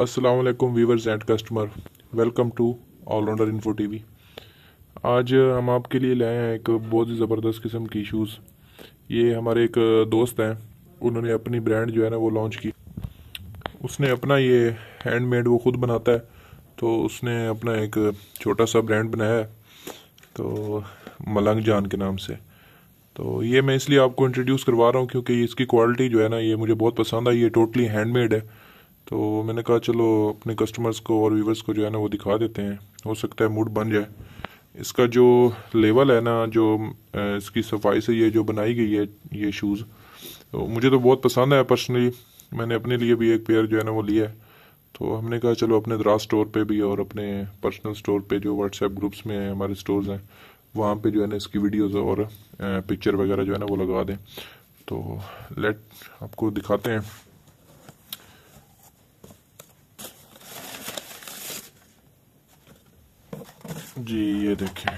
Aslam viewers and customer welcome to Allrounder Info T V आज हम आपके लिए लाए हैं एक बहुत ही ज़बरदस्त किस्म की शूज़ ये हमारे एक दोस्त हैं उन्होंने अपनी ब्रांड जो है ना वो लॉन्च की उसने अपना ये हैंडमेड वो खुद बनाता है तो उसने अपना एक छोटा सा ब्रांड बनाया है तो मलंग जान के नाम से तो ये मैं इसलिए आपको इंट्रोड्यूस करवा रहा हूँ क्योंकि इसकी क्वालिटी जो है ना ये मुझे बहुत पसंद आई ये टोटली हैंडमेड है तो मैंने कहा चलो अपने कस्टमर्स को और व्यूवर्स को जो है ना वो दिखा देते हैं हो सकता है मूड बन जाए इसका जो लेवल है ना जो इसकी सफाई से ये जो बनाई गई है ये शूज़ तो मुझे तो बहुत पसंद है पर्सनली मैंने अपने लिए भी एक पेयर जो है ना वो लिया है तो हमने कहा चलो अपने द्रा स्टोर पे भी और अपने पर्सनल स्टोर पे जो व्हाट्सएप ग्रुप्स में हमारे स्टोर्स हैं वहाँ पे जो है ना इसकी वीडियोस और पिक्चर वगैरह जो है ना वो लगा दें तो लेट आपको दिखाते हैं जी ये देखिए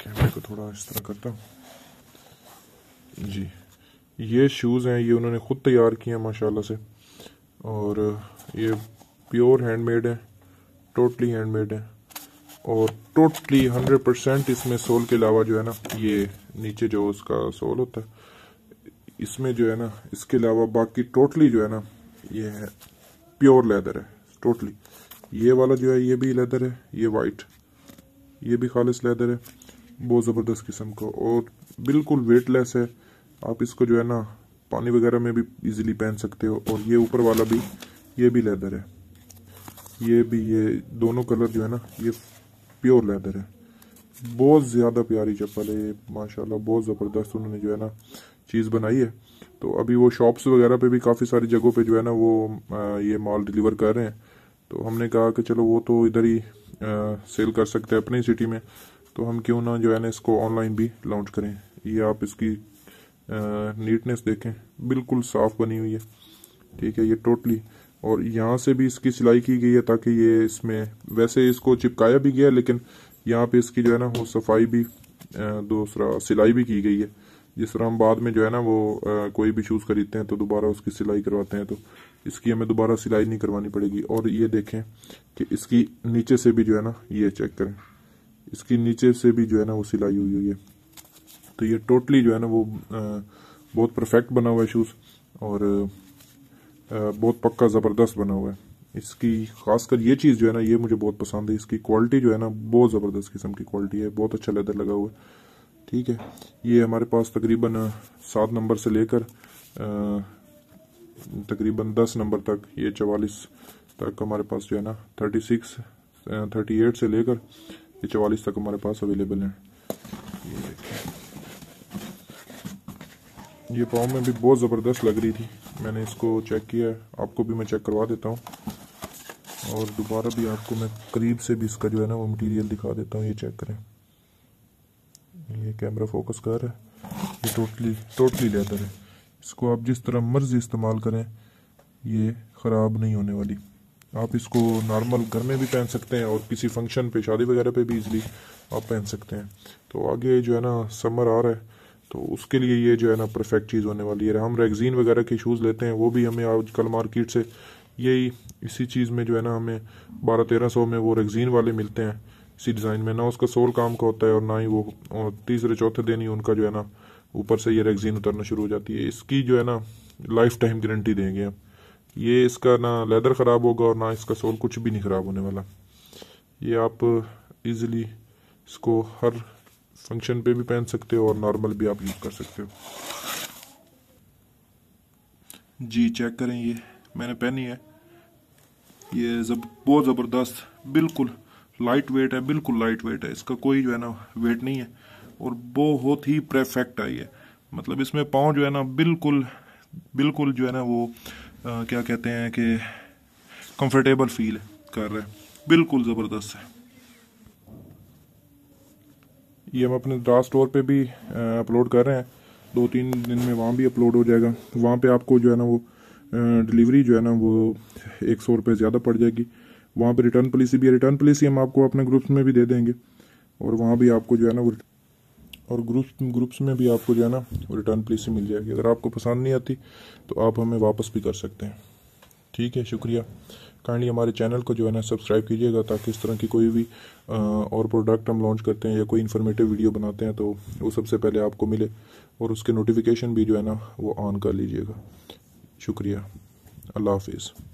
कैमरे को थोड़ा इस तरह करता हूँ जी ये शूज़ हैं ये उन्होंने ख़ुद तैयार किए हैं माशाल्लाह से और ये प्योर हैंडमेड है टोटली हैंडमेड है और टोटली हंड्रेड परसेंट इसमें सोल के अलावा जो है ना ये नीचे जो उसका सोल होता है इसमें जो है ना इसके अलावा बाकी टोटली जो है ना ये है प्योर लेदर है टोटली ये वाला जो है ये भी लेदर है ये वाइट ये भी खालिश लेदर है बहुत ज़बरदस्त किस्म का और बिल्कुल वेटलेस है आप इसको जो है ना पानी वगैरह में भी इजीली पहन सकते हो और ये ऊपर वाला भी ये भी लेदर है ये भी ये दोनों कलर जो है ना ये प्योर लेदर है बहुत ज़्यादा प्यारी चप्पल है ये माशाल्लाह बहुत ज़बरदस्त उन्होंने जो है ना चीज़ बनाई है तो अभी वो शॉप्स वगैरह पे भी काफ़ी सारी जगहों पे जो है ना वो ये माल डिलीवर कर रहे हैं तो हमने कहा कि चलो वो तो इधर ही सेल कर सकते हैं अपनी सिटी में तो हम क्यों ना जो है ना इसको ऑनलाइन भी लॉन्च करें ये आप इसकी नीटनेस देखें बिल्कुल साफ़ बनी हुई है ठीक है ये टोटली और यहाँ से भी इसकी सिलाई की गई है ताकि ये इसमें वैसे इसको चिपकाया भी गया लेकिन यहाँ पे इसकी जो है ना वो सफाई भी दूसरा सिलाई भी की गई है जिस तरह हम बाद में जो है ना वो आ, कोई भी शूज़ खरीदते हैं तो दोबारा उसकी सिलाई करवाते हैं तो इसकी हमें दोबारा सिलाई नहीं करवानी पड़ेगी और ये देखें कि इसकी नीचे से भी जो है ना ये चेक करें इसकी नीचे से भी जो है ना वो सिलाई हुई हुई है तो ये टोटली जो है ना वो आ, बहुत परफेक्ट बना हुआ है शूज़ और आ, बहुत पक्का ज़बरदस्त बना हुआ है इसकी खासकर ये चीज़ जो है ना ये मुझे बहुत पसंद है इसकी क्वालिटी जो है ना बहुत ज़बरदस्त किस्म की क्वालिटी है बहुत अच्छा लेदर लगा हुआ है ठीक है ये हमारे पास तकरीबन सात नंबर से लेकर तकरीबन दस नंबर तक ये चवालीस तक हमारे पास जो है ना थर्टी सिक्स थर्टी एट से लेकर ये चवालीस तक हमारे पास अवेलेबल हैं ये, ये पाव में भी बहुत ज़बरदस्त लग रही थी मैंने इसको चेक किया है आपको भी मैं चेक करवा देता हूँ और दोबारा भी आपको मैं करीब से भी इसका जो है ना वो मटेरियल दिखा देता हूँ ये चेक करें ये कैमरा फोकस कर रहा है ये टोटली टोटली लेदर है इसको आप जिस तरह मर्जी इस्तेमाल करें ये ख़राब नहीं होने वाली आप इसको नॉर्मल घर में भी पहन सकते हैं और किसी फंक्शन पे शादी वगैरह पे भी इजली आप पहन सकते हैं तो आगे जो है ना समर आ रहा है तो उसके लिए ये जो है ना परफेक्ट चीज़ होने वाली है हम रेगजीन वगैरह के शूज़ लेते हैं वो भी हमें आज कल मार्केट से यही इसी चीज़ में जो है ना हमें बारह तेरह सौ में वो रेगजीन वाले मिलते हैं इसी डिज़ाइन में ना उसका सोल काम का होता है और ना ही वो तीसरे चौथे दिन ही उनका जो है ना ऊपर से ये रेगजीन उतरना शुरू हो जाती है इसकी जो है ना लाइफ टाइम गारंटी देंगे हम ये इसका ना लेदर ख़राब होगा और ना इसका सोल कुछ भी नहीं ख़राब होने वाला ये आप इजीली इसको हर फंक्शन पे भी पहन सकते हो और नॉर्मल भी आप यूज़ कर सकते हो जी चेक करें ये मैंने पहनी है ये जब बहुत ज़बरदस्त बिल्कुल लाइट वेट है बिल्कुल लाइट वेट है इसका कोई जो है ना वेट नहीं है और बहुत ही परफेक्ट आई है मतलब इसमें पाँव जो है ना बिल्कुल बिल्कुल जो है ना वो आ, क्या कहते हैं कि कंफर्टेबल फील कर रहे है बिल्कुल ज़बरदस्त है ये हम अपने द्रास स्टोर पे भी अपलोड कर रहे हैं दो तीन दिन में वहाँ भी अपलोड हो जाएगा वहाँ पे आपको जो है ना वो डिलीवरी जो है ना वो एक सौ रुपये ज़्यादा पड़ जाएगी वहाँ पर रिटर्न पॉलिसी भी है रिटर्न पॉलिसी हम आपको अपने ग्रुप्स में भी दे देंगे और वहाँ भी आपको जो है ना और ग्रुप्स ग्रुप्स में भी आपको जो है ना रिटर्न पॉलिसी मिल जाएगी अगर आपको पसंद नहीं आती तो आप हमें वापस भी कर सकते हैं ठीक है शुक्रिया काइंडली हमारे चैनल को जो है ना सब्सक्राइब कीजिएगा ताकि इस तरह की कोई भी आ, और प्रोडक्ट हम लॉन्च करते हैं या कोई इन्फॉर्मेटिव वीडियो बनाते हैं तो वो सबसे पहले आपको मिले और उसके नोटिफिकेशन भी जो है ना वो ऑन कर लीजिएगा शुक्रिया अल्लाह हाफिज़